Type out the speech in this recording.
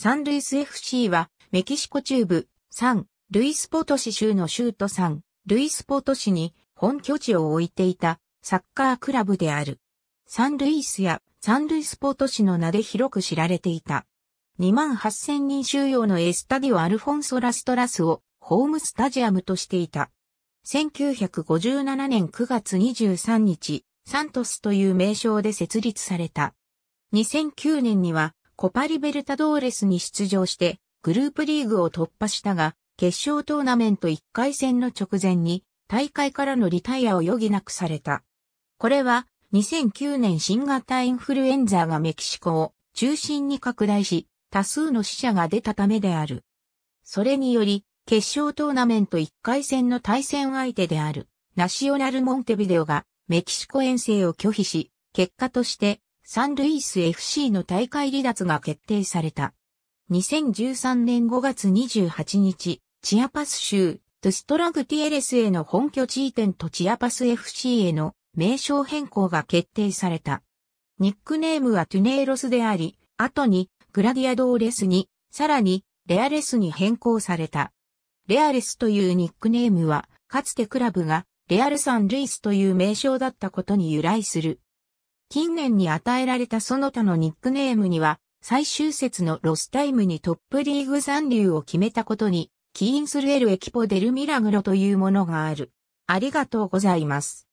サンルイス FC は、メキシコ中部、サン、ルイスポトシ州の州都サン、ルイスポトシに本拠地を置いていたサッカークラブである。サンルイスやサンルイスポトシの名で広く知られていた。28000人収容のエスタディオ・アルフォンソ・ラストラスをホームスタジアムとしていた。1957年9月23日、サントスという名称で設立された。2009年にはコパリベルタドーレスに出場して、グループリーグを突破したが、決勝トーナメント1回戦の直前に、大会からのリタイアを余儀なくされた。これは、2009年新型インフルエンザがメキシコを中心に拡大し、多数の死者が出たためである。それにより、決勝トーナメント1回戦の対戦相手である、ナショナルモンテビデオがメキシコ遠征を拒否し、結果としてサンルイス FC の大会離脱が決定された。2013年5月28日、チアパス州、トゥストラグティエレスへの本拠地移転とチアパス FC への名称変更が決定された。ニックネームはトゥネーロスであり、後にグラディアドーレスに、さらにレアレスに変更された。レアレスというニックネームは、かつてクラブがレアルサン・ルイスという名称だったことに由来する。近年に与えられたその他のニックネームには、最終節のロスタイムにトップリーグ残留を決めたことに、起因するエルエキポデルミラグロというものがある。ありがとうございます。